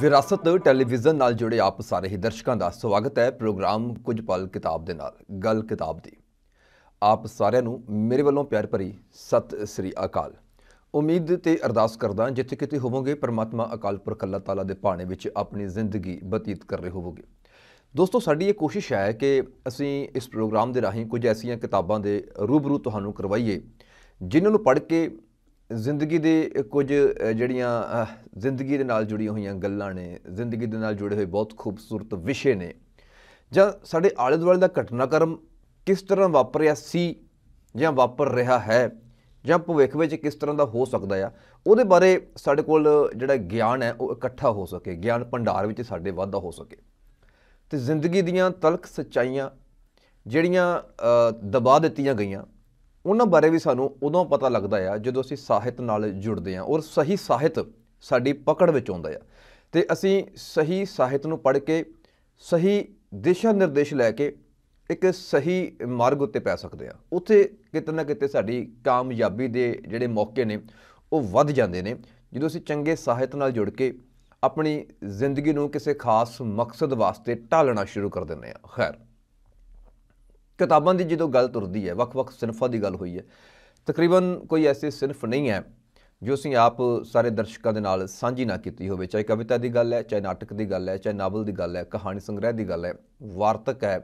ਵਿਰਾਸਤ ਟੈਲੀਵਿਜ਼ਨ ਨਾਲ ਜੁੜੇ ਆਪ ਸਾਰੇ ਹੀ ਦਰਸ਼ਕਾਂ ਦਾ ਸਵਾਗਤ ਹੈ ਪ੍ਰੋਗਰਾਮ ਕੁਝ ਪਲ ਕਿਤਾਬ ਦੇ ਨਾਲ ਗੱਲ ਕਿਤਾਬ ਦੀ ਆਪ ਸਾਰਿਆਂ ਨੂੰ ਮੇਰੇ ਵੱਲੋਂ ਪਿਆਰ ਭਰੀ ਸਤਿ ਸ੍ਰੀ ਅਕਾਲ ਉਮੀਦ ਤੇ ਅਰਦਾਸ ਕਰਦਾ ਜਿੱਥੇ ਕਿਤੇ ਹੋਵੋਗੇ ਪਰਮਾਤਮਾ ਅਕਾਲ ਪੁਰਖ ਅੱਲਾਹ ਤਾਲਾ ਦੇ ਭਾਣੇ ਵਿੱਚ ਆਪਣੀ ਜ਼ਿੰਦਗੀ ਬਤੀਤ ਕਰ ਰਹੇ ਹੋਵੋਗੇ ਦੋਸਤੋ ਸਾਡੀ ਇਹ ਕੋਸ਼ਿਸ਼ ਹੈ ਕਿ ਅਸੀਂ ਇਸ ਪ੍ਰੋਗਰਾਮ ਦੇ ਰਾਹੀਂ ਕੁਝ ਐਸੀਆਂ ਕਿਤਾਬਾਂ ਦੇ ਰੂਬਰੂ ਤੁਹਾਨੂੰ ਕਰਵਾਈਏ ਜਿਨ੍ਹਾਂ ਨੂੰ ਪੜ੍ਹ ਕੇ ਜ਼ਿੰਦਗੀ ਦੇ ਕੁਝ ਜਿਹੜੀਆਂ ਜ਼ਿੰਦਗੀ ਦੇ ਨਾਲ ਜੁੜੀਆਂ ਹੋਈਆਂ ਗੱਲਾਂ ਨੇ ਜ਼ਿੰਦਗੀ ਦੇ ਨਾਲ ਜੁੜੇ ਹੋਏ ਬਹੁਤ ਖੂਬਸੂਰਤ ਵਿਸ਼ੇ ਨੇ ਜਾਂ ਸਾਡੇ ਆਲੇ ਦੁਆਲੇ ਦਾ ਘਟਨਾਕ੍ਰਮ ਕਿਸ ਤਰ੍ਹਾਂ ਵਾਪਰਿਆ ਸੀ ਜਾਂ ਵਾਪਰ ਰਿਹਾ ਹੈ ਜਾਂ ਭਵਿੱਖ ਵਿੱਚ ਕਿਸ ਤਰ੍ਹਾਂ ਦਾ ਹੋ ਸਕਦਾ ਆ ਉਹਦੇ ਬਾਰੇ ਸਾਡੇ ਕੋਲ ਜਿਹੜਾ ਗਿਆਨ ਹੈ ਉਹ ਇਕੱਠਾ ਹੋ ਸਕੇ ਗਿਆਨ ਭੰਡਾਰ ਵਿੱਚ ਸਾਡੇ ਵਾਧਾ ਹੋ ਸਕੇ ਤੇ ਜ਼ਿੰਦਗੀ ਦੀਆਂ ਤਲਕ ਸਚਾਈਆਂ ਜਿਹੜੀਆਂ ਦਬਾ ਦਿੱਤੀਆਂ ਗਈਆਂ ਉਹਨਾਂ ਬਾਰੇ ਵੀ ਸਾਨੂੰ ਉਦੋਂ ਪਤਾ ਲੱਗਦਾ ਆ ਜਦੋਂ ਅਸੀਂ ਸਾਹਿਤ ਨਾਲ ਜੁੜਦੇ ਆ ਔਰ ਸਹੀ ਸਾਹਿਤ ਸਾਡੀ ਪਕੜ ਵਿੱਚ ਆਉਂਦਾ ਆ ਤੇ ਅਸੀਂ ਸਹੀ ਸਾਹਿਤ ਨੂੰ ਪੜ੍ਹ ਕੇ ਸਹੀ ਦਿਸ਼ਾ ਨਿਰਦੇਸ਼ ਲੈ ਕੇ ਇੱਕ ਸਹੀ ਮਾਰਗ ਉੱਤੇ ਪੈ ਸਕਦੇ ਆ ਉੱਥੇ ਕਿਤੇ ਨਾ ਕਿਤੇ ਸਾਡੀ ਕਾਮਯਾਬੀ ਦੇ ਜਿਹੜੇ ਮੌਕੇ ਨੇ ਉਹ ਵੱਧ ਜਾਂਦੇ ਨੇ ਜਦੋਂ ਅਸੀਂ ਚੰਗੇ ਸਾਹਿਤ ਨਾਲ ਜੁੜ ਕੇ ਆਪਣੀ ਜ਼ਿੰਦਗੀ ਨੂੰ ਕਿਸੇ ਖਾਸ ਮਕਸਦ ਵਾਸਤੇ ਢਾਲਣਾ ਸ਼ੁਰੂ ਕਰ ਦਿੰਦੇ ਆ ਖੈਰ ਕਿਤਾਬਾਂ ਦੀ ਜਦੋਂ ਗੱਲ ਤੁਰਦੀ ਹੈ ਵੱਖ-ਵੱਖ ਸਿਨਫਾਂ ਦੀ ਗੱਲ ਹੋਈ ਹੈ ਤਕਰੀਬਨ ਕੋਈ ਐਸੀ ਸਿਨਫ ਨਹੀਂ ਹੈ ਜੋ ਅਸੀਂ ਆਪ ਸਾਰੇ ਦਰਸ਼ਕਾਂ ਦੇ ਨਾਲ ਸਾਂਝੀ ਨਾ ਕੀਤੀ ਹੋਵੇ ਚਾਹੇ ਕਵਿਤਾ ਦੀ ਗੱਲ ਹੈ ਚਾਹੇ ਨਾਟਕ ਦੀ ਗੱਲ ਹੈ ਚਾਹੇ ਨਾਵਲ ਦੀ ਗੱਲ ਹੈ ਕਹਾਣੀ ਸੰਗ੍ਰਹਿ ਦੀ ਗੱਲ ਹੈ ਵਾਰਤਕ ਹੈ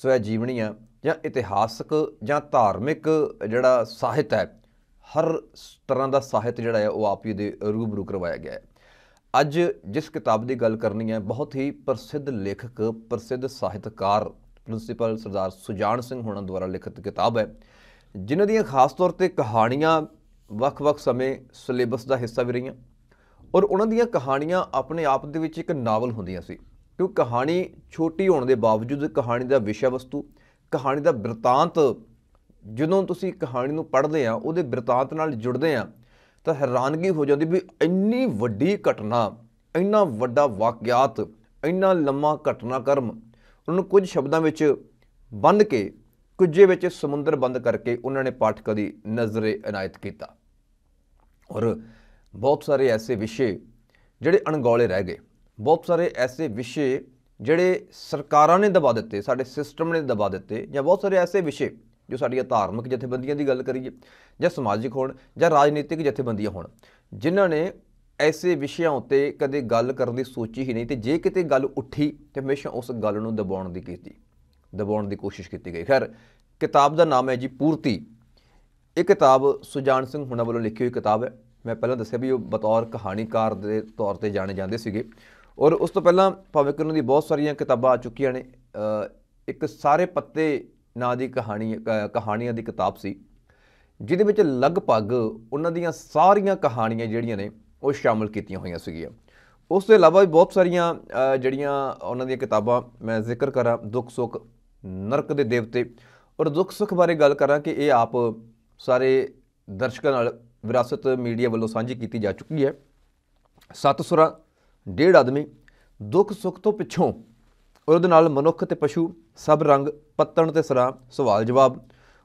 ਸਵੈ ਜੀਵਨੀਆਂ ਜਾਂ ਇਤਿਹਾਸਕ ਜਾਂ ਧਾਰਮਿਕ ਜਿਹੜਾ ਸਾਹਿਤ ਹੈ ਹਰ ਤਰ੍ਹਾਂ ਦਾ ਸਾਹਿਤ ਜਿਹੜਾ ਹੈ ਉਹ ਆਪ ਹੀ ਦੇ ਰੂਬਰੂ ਕਰਵਾਇਆ ਗਿਆ ਹੈ ਅੱਜ ਜਿਸ ਕਿਤਾਬ ਦੀ ਗੱਲ ਕਰਨੀ ਹੈ ਬਹੁਤ ਹੀ ਪ੍ਰਸਿੱਧ ਲੇਖਕ ਪ੍ਰਸਿੱਧ ਸਾਹਿਤਕਾਰ ਪ੍ਰਿੰਸੀਪਲ ਸਰਦਾਰ ਸੁਜਾਨ ਸਿੰਘ ਹੋਣਾ ਦੁਆਰਾ ਲਿਖਤ ਕਿਤਾਬ ਹੈ ਜਿਨ੍ਹਾਂ ਦੀਆਂ ਖਾਸ ਤੌਰ ਤੇ ਕਹਾਣੀਆਂ ਵੱਖ-ਵੱਖ ਸਮੇਂ ਸਿਲੇਬਸ ਦਾ ਹਿੱਸਾ ਵੀ ਰਹੀਆਂ ਔਰ ਉਹਨਾਂ ਦੀਆਂ ਕਹਾਣੀਆਂ ਆਪਣੇ ਆਪ ਦੇ ਵਿੱਚ ਇੱਕ ਨਾਵਲ ਹੁੰਦੀਆਂ ਸੀ ਕਿਉਂ ਕਹਾਣੀ ਛੋਟੀ ਹੋਣ ਦੇ ਬਾਵਜੂਦ ਕਹਾਣੀ ਦਾ ਵਿਸ਼ਾ ਵਸਤੂ ਕਹਾਣੀ ਦਾ ਬਿਰਤਾਂਤ ਜਦੋਂ ਤੁਸੀਂ ਕਹਾਣੀ ਨੂੰ ਪੜ੍ਹਦੇ ਆ ਉਹਦੇ ਬਿਰਤਾਂਤ ਨਾਲ ਜੁੜਦੇ ਆ ਤਾਂ ਹੈਰਾਨਗੀ ਹੋ ਜਾਂਦੀ ਵੀ ਇੰਨੀ ਵੱਡੀ ਘਟਨਾ ਇੰਨਾ ਵੱਡਾ ਵਾਕਿਆਤ ਇੰਨਾ ਲੰਮਾ ਘਟਨਾਕਰਮ ਉਹਨਾਂ ਨੂੰ ਕੁਝ ਸ਼ਬਦਾਂ ਵਿੱਚ ਬੰਨ ਕੇ ਕੁਝੇ ਵਿੱਚ ਸਮੁੰਦਰ ਬੰਦ ਕਰਕੇ ਉਹਨਾਂ ਨੇ ਪਾਠਕਾਂ ਦੀ ਨਜ਼ਰੇ ਇਨਾਇਤ ਕੀਤਾ ਔਰ ਬਹੁਤ ਸਾਰੇ ਐਸੇ ਵਿਸ਼ੇ ਜਿਹੜੇ ਅਣਗੌਲੇ ਰਹਿ ਗਏ ਬਹੁਤ ਸਾਰੇ ਐਸੇ ਵਿਸ਼ੇ ਜਿਹੜੇ ਸਰਕਾਰਾਂ ਨੇ ਦਬਾ ਦਿੱਤੇ ਸਾਡੇ ਸਿਸਟਮ ਨੇ ਦਬਾ ਦਿੱਤੇ ਜਾਂ ਬਹੁਤ ਸਾਰੇ ਐਸੇ ਵਿਸ਼ੇ ਜੋ ਸਾਡੀਆਂ ਧਾਰਮਿਕ ਜਥੇਬੰਦੀਆਂ ਦੀ ਗੱਲ ਕਰੀਏ ਜਾਂ ਸਮਾਜਿਕ ਹੋਣ ਜਾਂ ਰਾਜਨੀਤਿਕ ਜਥੇਬੰਦੀਆਂ ਹੋਣ ਜਿਨ੍ਹਾਂ ਨੇ ਐਸੇ ਵਿਸ਼ਿਆਂ ਉਤੇ ਕਦੇ ਗੱਲ ਕਰਨ ਦੀ ਸੋਚੀ ਹੀ ਨਹੀਂ ਤੇ ਜੇ ਕਿਤੇ ਗੱਲ ਉੱਠੀ ਤੇ ਹਮੇਸ਼ਾ ਉਸ ਗੱਲ ਨੂੰ ਦਬਾਉਣ ਦੀ ਕੀਤੀ ਦਬਾਉਣ ਦੀ ਕੋਸ਼ਿਸ਼ ਕੀਤੀ ਗਈ ਖੈਰ ਕਿਤਾਬ ਦਾ ਨਾਮ ਹੈ ਜੀ ਪੂਰਤੀ ਇਹ ਕਿਤਾਬ ਸੁਜਾਨ ਸਿੰਘ ਹੁਣਾ ਵੱਲੋਂ ਲਿਖੀ ਹੋਈ ਕਿਤਾਬ ਹੈ ਮੈਂ ਪਹਿਲਾਂ ਦੱਸਿਆ ਵੀ ਉਹ ਬਤੌਰ ਕਹਾਣੀਕਾਰ ਦੇ ਤੌਰ ਤੇ ਜਾਣੇ ਜਾਂਦੇ ਸੀਗੇ ਔਰ ਉਸ ਤੋਂ ਪਹਿਲਾਂ ਭਾਵੇਂ ਕਿ ਉਹਨਾਂ ਦੀ ਬਹੁਤ ਸਾਰੀਆਂ ਕਿਤਾਬਾਂ ਆ ਚੁੱਕੀਆਂ ਨੇ ਇੱਕ ਸਾਰੇ ਪੱਤੇ ਨਾਂ ਦੀ ਕਹਾਣੀ ਕਹਾਣੀਆਂ ਦੀ ਕਿਤਾਬ ਸੀ ਜਿਹਦੇ ਵਿੱਚ ਲਗਭਗ ਉਹਨਾਂ ਦੀਆਂ ਸਾਰੀਆਂ ਕਹਾਣੀਆਂ ਜਿਹੜੀਆਂ ਨੇ ਉਹ ਸ਼ਾਮਲ ਕੀਤੀਆਂ ਹੋਈਆਂ ਸੀਗੀਆਂ ਉਸ ਤੋਂ ਇਲਾਵਾ ਵੀ ਬਹੁਤ ਸਾਰੀਆਂ ਜਿਹੜੀਆਂ ਉਹਨਾਂ ਦੀਆਂ ਕਿਤਾਬਾਂ ਮੈਂ ਜ਼ਿਕਰ ਕਰਾਂ ਦੁੱਖ ਸੁੱਖ ਨਰਕ ਦੇ ਦੇਵਤੇ ਔਰ ਦੁੱਖ ਸੁੱਖ ਬਾਰੇ ਗੱਲ ਕਰਾਂ ਕਿ ਇਹ ਆਪ ਸਾਰੇ ਦਰਸ਼ਕਾਂ ਨਾਲ ਵਿਰਾਸਤ ਮੀਡੀਆ ਵੱਲੋਂ ਸਾਂਝੀ ਕੀਤੀ ਜਾ ਚੁੱਕੀ ਹੈ ਸੱਤ ਸੁਰਾਂ ਡੇਢ ਆਦਮੀ ਦੁੱਖ ਸੁੱਖ ਤੋਂ ਪਿੱਛੋਂ ਔਰ ਉਹਦੇ ਨਾਲ ਮਨੁੱਖ ਤੇ ਪਸ਼ੂ ਸਭ ਰੰਗ ਪੱਤਣ ਤੇ ਸਰਾ ਸਵਾਲ ਜਵਾਬ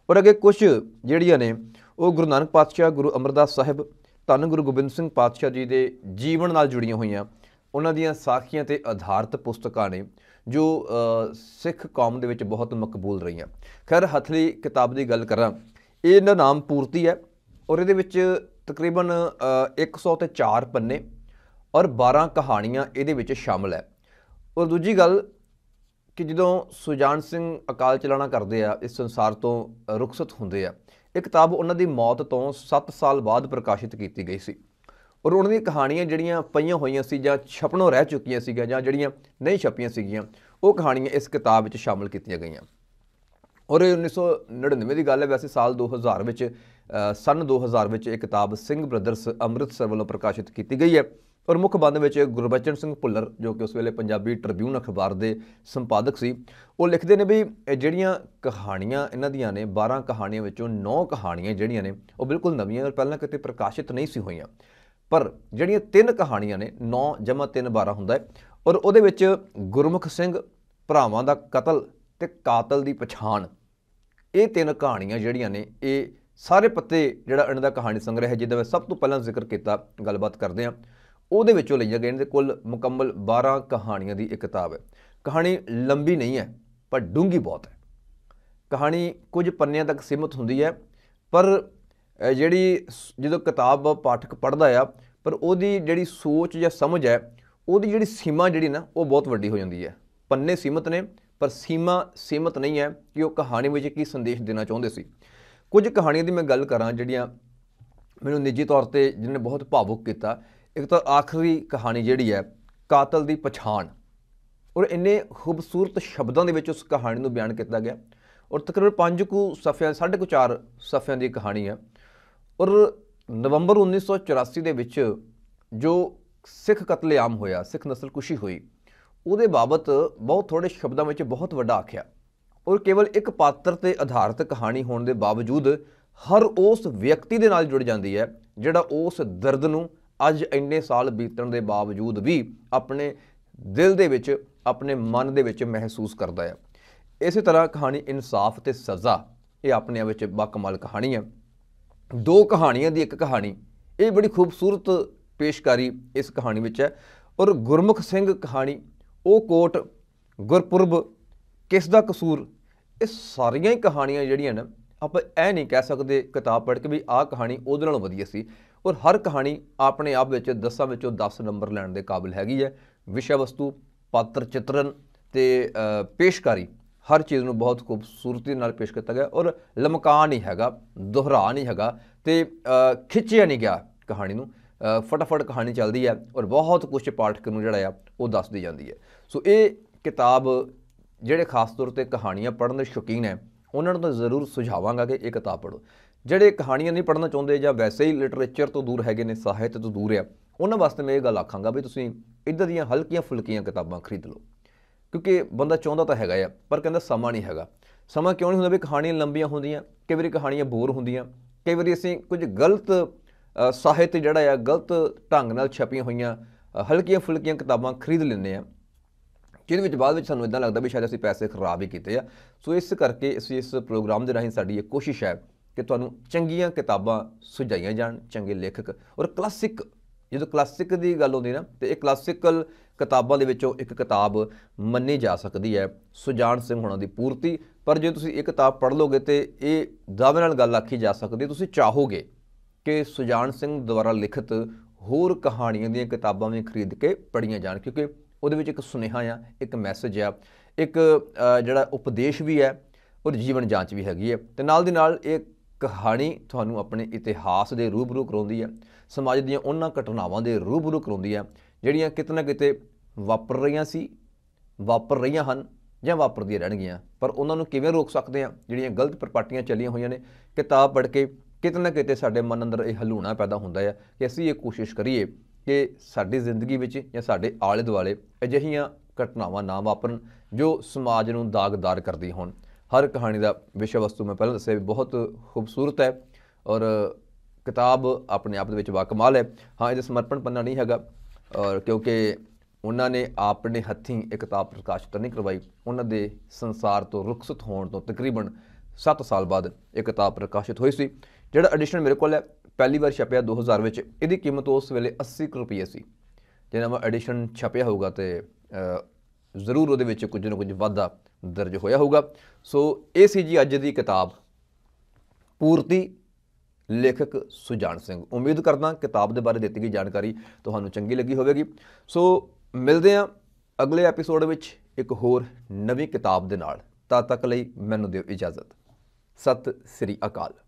ਔਰ ਅਗੇ ਕੁਝ ਜਿਹੜੀਆਂ ਨੇ ਉਹ ਗੁਰੂ ਨਾਨਕ ਪਾਤਸ਼ਾਹ ਗੁਰੂ ਅਮਰਦਾਸ ਸਾਹਿਬ ਧੰਨ ਗੁਰੂ ਗੋਬਿੰਦ ਸਿੰਘ ਪਾਤਸ਼ਾਹ ਜੀ ਦੇ ਜੀਵਨ ਨਾਲ ਜੁੜੀਆਂ ਹੋਈਆਂ ਉਹਨਾਂ ਦੀਆਂ ਸਾਖੀਆਂ ਤੇ ਆਧਾਰਿਤ ਪੁਸਤਕਾਂ ਨੇ ਜੋ ਸਿੱਖ ਕੌਮ ਦੇ ਵਿੱਚ ਬਹੁਤ ਮਕਬੂਲ ਰਹੀਆਂ ਖੈਰ ਹਥਲੀ ਕਿਤਾਬ ਦੀ ਗੱਲ ਕਰਾਂ ਇਹ ਦਾ ਨਾਮ ਪੂਰਤੀ ਹੈ ਔਰ ਇਹਦੇ ਵਿੱਚ ਤਕਰੀਬਨ 100 ਤੇ 4 ਪੰਨੇ ਔਰ 12 ਕਹਾਣੀਆਂ ਇਹਦੇ ਵਿੱਚ ਸ਼ਾਮਲ ਹੈ ਔਰ ਦੂਜੀ ਗੱਲ ਕਿ ਜਦੋਂ ਸੁਜਾਨ ਸਿੰਘ ਅਕਾਲ ਚਲਾਣਾ ਕਰਦੇ ਆ ਇਸ ਸੰਸਾਰ ਤੋਂ ਰੁਖਸਤ ਹੁੰਦੇ ਆ ਇਹ ਕਿਤਾਬ ਉਹਨਾਂ ਦੀ ਮੌਤ ਤੋਂ 7 ਸਾਲ ਬਾਅਦ ਪ੍ਰਕਾਸ਼ਿਤ ਕੀਤੀ ਗਈ ਸੀ ਔਰ ਉਹਨਾਂ ਦੀਆਂ ਕਹਾਣੀਆਂ ਜਿਹੜੀਆਂ ਪਈਆਂ ਹੋਈਆਂ ਸੀ ਜਾਂ ਛਪਣੋਂ ਰਹਿ ਚੁੱਕੀਆਂ ਸੀਗੀਆਂ ਜਾਂ ਜਿਹੜੀਆਂ ਨਹੀਂ ਛਪੀਆਂ ਸੀਗੀਆਂ ਉਹ ਕਹਾਣੀਆਂ ਇਸ ਕਿਤਾਬ ਵਿੱਚ ਸ਼ਾਮਲ ਕੀਤੀਆਂ ਗਈਆਂ ਔਰ 1999 ਦੀ ਗੱਲ ਹੈ ਵੈਸੇ ਸਾਲ 2000 ਵਿੱਚ ਸਨ 2000 ਵਿੱਚ ਇਹ ਕਿਤਾਬ ਸਿੰਘ ਬ੍ਰਦਰਸ ਅੰਮ੍ਰਿਤਸਰ ਵੱਲੋਂ ਪ੍ਰਕਾਸ਼ਿਤ ਕੀਤੀ ਗਈ ਹੈ ਔਰ ਮੁੱਖ ਬੰਦ ਵਿੱਚ ਗੁਰਬਚਨ ਸਿੰਘ ਭੁੱਲਰ ਜੋ ਕਿ ਉਸ ਵੇਲੇ ਪੰਜਾਬੀ ਟ੍ਰਿਬਿਊਨ ਅਖਬਾਰ ਦੇ ਸੰਪਾਦਕ ਸੀ ਉਹ ਲਿਖਦੇ ਨੇ ਵੀ ਜਿਹੜੀਆਂ ਕਹਾਣੀਆਂ ਇਹਨਾਂ ਦੀਆਂ ਨੇ 12 ਕਹਾਣੀਆਂ ਵਿੱਚੋਂ 9 ਕਹਾਣੀਆਂ ਜਿਹੜੀਆਂ ਨੇ ਉਹ ਬਿਲਕੁਲ ਨਵੀਆਂ ਔਰ ਪਹਿਲਾਂ ਕਿਤੇ ਪ੍ਰਕਾਸ਼ਿਤ ਨਹੀਂ ਸੀ ਹੋਈਆਂ ਪਰ ਜਿਹੜੀਆਂ ਤਿੰਨ ਕਹਾਣੀਆਂ ਨੇ 9 ਜਮਾ 3 12 ਹੁੰਦਾ ਹੈ ਔਰ ਉਹਦੇ ਵਿੱਚ ਗੁਰਮੁਖ ਸਿੰਘ ਭਰਾਵਾਂ ਦਾ ਕਤਲ ਤੇ ਕਾਤਲ ਦੀ ਪਛਾਣ ਇਹ ਤਿੰਨ ਕਹਾਣੀਆਂ ਜਿਹੜੀਆਂ ਨੇ ਇਹ ਸਾਰੇ ਪੱਤੇ ਜਿਹੜਾ ਇਹਨਾਂ ਦਾ ਕਹਾਣੀ ਸੰਗ੍ਰਹਿ ਹੈ ਜਿਹਦਾ ਮੈਂ ਸਭ ਤੋਂ ਪਹਿਲਾਂ ਜ਼ਿਕਰ ਕੀਤਾ ਗੱਲਬਾਤ ਕਰਦੇ ਹਾਂ ਉਹਦੇ ਵਿੱਚੋਂ ਲਈਆਂ ਗਈਆਂ ਨੇ ਕੁੱਲ ਮੁਕੰਮਲ 12 ਕਹਾਣੀਆਂ ਦੀ ਇੱਕ ਕਿਤਾਬ ਹੈ ਕਹਾਣੀ ਲੰਬੀ ਨਹੀਂ ਹੈ ਪਰ ਡੂੰਗੀ ਬਹੁਤ ਹੈ ਕਹਾਣੀ ਕੁਝ ਪੰਨਿਆਂ ਤੱਕ ਸੀਮਤ ਹੁੰਦੀ ਹੈ ਪਰ ਜਿਹੜੀ ਜਦੋਂ ਕਿਤਾਬ ਪਾਠਕ ਪੜ੍ਹਦਾ ਆ ਪਰ ਉਹਦੀ ਜਿਹੜੀ ਸੋਚ ਜਾਂ ਸਮਝ ਹੈ ਉਹਦੀ ਜਿਹੜੀ ਸੀਮਾ ਜਿਹੜੀ ਨਾ ਉਹ ਬਹੁਤ ਵੱਡੀ ਹੋ ਜਾਂਦੀ ਹੈ ਪੰਨੇ ਸੀਮਤ ਨੇ ਪਰ ਸੀਮਾ ਸੀਮਤ ਨਹੀਂ ਹੈ ਕਿ ਉਹ ਕਹਾਣੀ ਵਿੱਚ ਕੀ ਸੰਦੇਸ਼ ਦੇਣਾ ਚਾਹੁੰਦੇ ਸੀ ਕੁਝ ਕਹਾਣੀਆਂ ਦੀ ਮੈਂ ਗੱਲ ਕਰਾਂ ਜਿਹੜੀਆਂ ਮੈਨੂੰ ਨਿੱਜੀ ਤੌਰ ਤੇ ਨੇ ਬਹੁਤ ਭਾਵੁਕ ਕੀਤਾ ਇੱਕ ਤਾਂ ਆਖਰੀ ਕਹਾਣੀ ਜਿਹੜੀ ਹੈ ਕਾਤਲ ਦੀ ਪਛਾਣ ਔਰ ਇੰਨੇ ਖੂਬਸੂਰਤ ਸ਼ਬਦਾਂ ਦੇ ਵਿੱਚ ਉਸ ਕਹਾਣੀ ਨੂੰ ਬਿਆਨ ਕੀਤਾ ਗਿਆ ਔਰ ਤਕਰੀਬਨ 5 ਕੁ ਸਫ਼ਿਆਂ ਸਾਢੇ ਕੁ 4 ਸਫ਼ਿਆਂ ਦੀ ਕਹਾਣੀ ਹੈ ਔਰ ਨਵੰਬਰ 1984 ਦੇ ਵਿੱਚ ਜੋ ਸਿੱਖ ਕਤਲੇਆਮ ਹੋਇਆ ਸਿੱਖ ਨਸਲ ਕੁਸ਼ੀ ਹੋਈ ਉਹਦੇ ਬਾਬਤ ਬਹੁਤ ਥੋੜੇ ਸ਼ਬਦਾਂ ਵਿੱਚ ਬਹੁਤ ਵੱਡਾ ਆਖਿਆ ਔਰ ਕੇਵਲ ਇੱਕ ਪਾਤਰ ਤੇ ਆਧਾਰਿਤ ਕਹਾਣੀ ਹੋਣ ਦੇ ਬਾਵਜੂਦ ਹਰ ਉਸ ਵਿਅਕਤੀ ਦੇ ਨਾਲ ਜੁੜ ਜਾਂਦੀ ਹੈ ਜਿਹੜਾ ਉਸ ਦਰਦ ਨੂੰ ਅੱਜ ਇੰਨੇ ਸਾਲ ਬੀਤਣ ਦੇ ਬਾਵਜੂਦ ਵੀ ਆਪਣੇ ਦਿਲ ਦੇ ਵਿੱਚ ਆਪਣੇ ਮਨ ਦੇ ਵਿੱਚ ਮਹਿਸੂਸ ਕਰਦਾ ਹੈ ਇਸੇ ਤਰ੍ਹਾਂ ਕਹਾਣੀ ਇਨਸਾਫ ਤੇ ਸਜ਼ਾ ਇਹ ਆਪਣੇ ਆਪ ਵਿੱਚ ਬਾਕਮਾਲ ਕਹਾਣੀ ਹੈ ਦੋ ਕਹਾਣੀਆਂ ਦੀ ਇੱਕ ਕਹਾਣੀ ਇਹ ਬੜੀ ਖੂਬਸੂਰਤ ਪੇਸ਼ਕਾਰੀ ਇਸ ਕਹਾਣੀ ਵਿੱਚ ਹੈ ਔਰ ਗੁਰਮੁਖ ਸਿੰਘ ਕਹਾਣੀ ਉਹ ਕੋਟ ਗੁਰਪੁਰਬ ਕਿਸ ਦਾ ਕਸੂਰ ਇਹ ਸਾਰੀਆਂ ਹੀ ਕਹਾਣੀਆਂ ਜਿਹੜੀਆਂ ਨੇ ਆਪਾਂ ਇਹ ਨਹੀਂ ਕਹਿ ਸਕਦੇ ਕਿਤਾਬ ਪੜ੍ਹ ਕੇ ਵੀ ਆਹ ਕਹਾਣੀ ਉਹਦੇ ਨਾਲੋਂ ਵਧੀਆ ਸੀ ਔਰ ਹਰ ਕਹਾਣੀ ਆਪਣੇ ਆਪ ਵਿੱਚ ਦਸਾਂ ਵਿੱਚੋਂ 10 ਨੰਬਰ ਲੈਣ ਦੇ ਕਾਬਿਲ ਹੈਗੀ ਹੈ ਵਿਸ਼ਾ ਵਸਤੂ ਪਾਤਰ ਚਿਤਰਨ ਤੇ ਪੇਸ਼ਕਾਰੀ ਹਰ ਚੀਜ਼ ਨੂੰ ਬਹੁਤ ਖੂਬਸੂਰਤੀ ਨਾਲ ਪੇਸ਼ ਕੀਤਾ ਗਿਆ ਔਰ ਲਮਕਾ ਨਹੀਂ ਹੈਗਾ ਦੁਹਰਾ ਨਹੀਂ ਹੈਗਾ ਤੇ ਖਿੱਚਿਆ ਨਹੀਂ ਗਿਆ ਕਹਾਣੀ ਨੂੰ ਫਟਾਫਟ ਕਹਾਣੀ ਚੱਲਦੀ ਹੈ ਔਰ ਬਹੁਤ ਕੁਝ ਪਾਠਕ ਨੂੰ ਜਿਹੜਾ ਆ ਉਹ ਦੱਸਦੀ ਜਾਂਦੀ ਹੈ ਸੋ ਇਹ ਕਿਤਾਬ ਜਿਹੜੇ ਖਾਸ ਤੌਰ ਤੇ ਕਹਾਣੀਆਂ ਪੜ੍ਹਨ ਦੇ ਸ਼ੌਕੀਨ ਹੈ ਉਹਨਾਂ ਨੂੰ ਤਾਂ ਜ਼ਰੂਰ ਸੁਝਾਵਾਂਗਾ ਕਿ ਇਹ ਕਿਤਾਬ ਪੜ੍ਹੋ ਜਿਹੜੇ ਕਹਾਣੀਆਂ ਨਹੀਂ ਪੜ੍ਹਨਾ ਚਾਹੁੰਦੇ ਜਾਂ ਵੈਸੇ ਹੀ ਲਿਟਰੇਚਰ ਤੋਂ ਦੂਰ ਹੈਗੇ ਨੇ ਸਾਹਿਤ ਤੋਂ ਦੂਰ ਆ ਉਹਨਾਂ ਵਾਸਤੇ ਮੈਂ ਇਹ ਗੱਲ ਆਖਾਂਗਾ ਵੀ ਤੁਸੀਂ ਇਦਾਂ ਦੀਆਂ ਹਲਕੀਆਂ ਫੁਲਕੀਆਂ ਕਿਤਾਬਾਂ ਖਰੀਦ ਲਓ ਕਿਉਂਕਿ ਬੰਦਾ ਚਾਹੁੰਦਾ ਤਾਂ ਹੈਗਾ ਆ ਪਰ ਕਹਿੰਦਾ ਸਮਾਂ ਨਹੀਂ ਹੈਗਾ ਸਮਾਂ ਕਿਉਂ ਨਹੀਂ ਹੁੰਦਾ ਵੀ ਕਹਾਣੀਆਂ ਲੰਬੀਆਂ ਹੁੰਦੀਆਂ ਕਈ ਵਾਰੀ ਕਹਾਣੀਆਂ ਬੋਰ ਹੁੰਦੀਆਂ ਕਈ ਵਾਰੀ ਅਸੀਂ ਕੁਝ ਗਲਤ ਸਾਹਿਤ ਜਿਹੜਾ ਆ ਗਲਤ ਢੰਗ ਨਾਲ ਛਪੀਆਂ ਹੋਈਆਂ ਹਲਕੀਆਂ ਫੁਲਕੀਆਂ ਕਿਤਾਬਾਂ ਖਰੀਦ ਲੈਂਦੇ ਆ ਜਿਹਦੇ ਵਿੱਚ ਬਾਅਦ ਵਿੱਚ ਸਾਨੂੰ ਇਦਾਂ ਲੱਗਦਾ ਵੀ ਸ਼ਾਇਦ ਅਸੀਂ ਪੈਸੇ ਖਰਾਬ ਹੀ ਕੀਤੇ ਆ ਸੋ ਇਸ ਕਰਕੇ ਅਸੀਂ ਇਸ ਪ੍ਰੋਗਰਾਮ ਦੇ ਰਾਹੀਂ ਸਾਡੀ ਇਹ ਕੋਸ਼ਿਸ਼ ਹੈ ਕਿ ਤੁਹਾਨੂੰ ਚੰਗੀਆਂ ਕਿਤਾਬਾਂ ਸੁਝਾਈਆਂ ਜਾਣ ਚੰਗੇ ਲੇਖਕ ਔਰ ਕਲਾਸਿਕ ਜਦੋਂ ਕਲਾਸਿਕ ਦੀ ਗੱਲ ਹੁੰਦੀ ਨਾ ਤੇ ਇਹ ਕਲਾਸਿਕਲ ਕਿਤਾਬਾਂ ਦੇ ਵਿੱਚੋਂ ਇੱਕ ਕਿਤਾਬ ਮੰਨੀ ਜਾ ਸਕਦੀ ਹੈ ਸੁਜਾਨ ਸਿੰਘ ਹੋਣਾ ਦੀ ਪੂਰਤੀ ਪਰ ਜੇ ਤੁਸੀਂ ਇਹ ਕਿਤਾਬ ਪੜ੍ਹ ਲੋਗੇ ਤੇ ਇਹ ਦਾਅਵੇ ਨਾਲ ਗੱਲ ਆਖੀ ਜਾ ਸਕਦੀ ਤੁਸੀਂ ਚਾਹੋਗੇ ਕਿ ਸੁਜਾਨ ਸਿੰਘ ਦੁਆਰਾ ਲਿਖਿਤ ਹੋਰ ਕਹਾਣੀਆਂ ਦੀਆਂ ਕਿਤਾਬਾਂ ਵੀ ਖਰੀਦ ਕੇ ਪੜ੍ਹੀਆਂ ਜਾਣ ਕਿਉਂਕਿ ਉਹਦੇ ਵਿੱਚ ਇੱਕ ਸੁਨੇਹਾ ਆ ਇੱਕ ਮੈਸੇਜ ਆ ਇੱਕ ਜਿਹੜਾ ਉਪਦੇਸ਼ ਵੀ ਹੈ ਔਰ ਜੀਵਨ ਜਾਂਚ ਵੀ ਹੈਗੀ ਹੈ ਤੇ ਨਾਲ ਦੀ ਨਾਲ ਇਹ ਕਹਾਣੀ ਤੁਹਾਨੂੰ ਆਪਣੇ ਇਤਿਹਾਸ ਦੇ ਰੂਬਰੂ ਕਰਾਉਂਦੀ ਹੈ ਸਮਾਜ ਦੀਆਂ ਉਹਨਾਂ ਘਟਨਾਵਾਂ ਦੇ ਰੂਬਰੂ ਕਰਾਉਂਦੀ ਹੈ ਜਿਹੜੀਆਂ ਕਿਤੇ ਨਾ ਕਿਤੇ ਵਾਪਰ ਰਹੀਆਂ ਸੀ ਵਾਪਰ ਰਹੀਆਂ ਹਨ ਜਾਂ ਵਾਪਰਦੀਆਂ ਰਹਿਣਗੀਆਂ ਪਰ ਉਹਨਾਂ ਨੂੰ ਕਿਵੇਂ ਰੋਕ ਸਕਦੇ ਆ ਜਿਹੜੀਆਂ ਗਲਤ ਪ੍ਰਪਾਟੀਆਂ ਚੱਲੀਆਂ ਹੋਈਆਂ ਨੇ ਕਿਤਾਬ ਪੜ੍ਹ ਕੇ ਕਿਤੇ ਨਾ ਕਿਤੇ ਸਾਡੇ ਮਨ ਅੰਦਰ ਇਹ ਹਲੂਣਾ ਪੈਦਾ ਹੁੰਦਾ ਹੈ ਕਿ ਅਸੀਂ ਇਹ ਕੋਸ਼ਿਸ਼ ਕਰੀਏ ਕਿ ਸਾਡੀ ਜ਼ਿੰਦਗੀ ਵਿੱਚ ਜਾਂ ਸਾਡੇ ਆਲੇ ਦੁਆਲੇ ਅਜਿਹੀਆਂ ਘਟਨਾਵਾਂ ਨਾ ਵਾਪਰਨ ਜੋ ਸਮਾਜ ਨੂੰ ਦਾਗਦਾਰ ਕਰਦੀ ਹੋਣ ਹਰ ਕਹਾਣੀ ਦਾ ਵਿਸ਼ਾ ਵਸਤੂ ਮੈਂ ਪਹਿਲਾਂ ਦੱਸਿਆ ਬਹੁਤ ਖੂਬਸੂਰਤ ਹੈ ਔਰ ਕਿਤਾਬ ਆਪਣੇ ਆਪ ਦੇ ਵਿੱਚ ਵਾਕਮਾਲ ਹੈ ਹਾਂ ਇਹਦੇ ਸਮਰਪਣ ਪੰਨਾ ਨਹੀਂ ਹੈਗਾ ਔਰ ਕਿਉਂਕਿ ਉਹਨਾਂ ਨੇ ਆਪਣੇ ਹੱਥੀਂ ਇਹ ਕਿਤਾਬ ਪ੍ਰਕਾਸ਼ਿਤ ਨਹੀਂ ਕਰਵਾਈ ਉਹਨਾਂ ਦੇ ਸੰਸਾਰ ਤੋਂ ਰੁਖਸਤ ਹੋਣ ਤੋਂ ਤਕਰੀਬਨ 7 ਸਾਲ ਬਾਅਦ ਇਹ ਕਿਤਾਬ ਪ੍ਰਕਾਸ਼ਿਤ ਹੋਈ ਸੀ ਜਿਹੜਾ ਐਡੀਸ਼ਨ ਮੇਰੇ ਕੋਲ ਹੈ ਪਹਿਲੀ ਵਾਰ ਛਪਿਆ 2000 ਵਿੱਚ ਇਹਦੀ ਕੀਮਤ ਉਸ ਵੇਲੇ 80 ਰੁਪਏ ਸੀ ਜੇ ਨਵਾਂ ਐਡੀਸ਼ਨ ਛਪਿਆ ਹੋਊਗਾ ਤੇ ਜ਼ਰੂਰ ਉਹਦੇ ਵਿੱਚ ਕੁਝ ਨਾ ਕੁਝ ਵਾਧਾ ਦਰਜ ਹੋਇਆ ਹੋਊਗਾ ਸੋ ਇਹ ਸੀ ਜੀ ਅੱਜ ਦੀ ਕਿਤਾਬ ਪੂਰਤੀ ਲੇਖਕ ਸੁਜਾਨ ਸਿੰਘ ਉਮੀਦ ਕਰਦਾ ਕਿਤਾਬ ਦੇ ਬਾਰੇ ਦਿੱਤੀ ਗਈ ਜਾਣਕਾਰੀ ਤੁਹਾਨੂੰ ਚੰਗੀ ਲੱਗੀ ਹੋਵੇਗੀ ਸੋ ਮਿਲਦੇ ਹਾਂ ਅਗਲੇ ਐਪੀਸੋਡ ਵਿੱਚ ਇੱਕ ਹੋਰ ਨਵੀਂ ਕਿਤਾਬ ਦੇ ਨਾਲ ਤਦ ਤੱਕ ਲਈ ਮੈਨੂੰ ਦਿਓ ਇਜਾਜ਼ਤ ਸਤਿ ਸ੍ਰੀ ਅਕਾਲ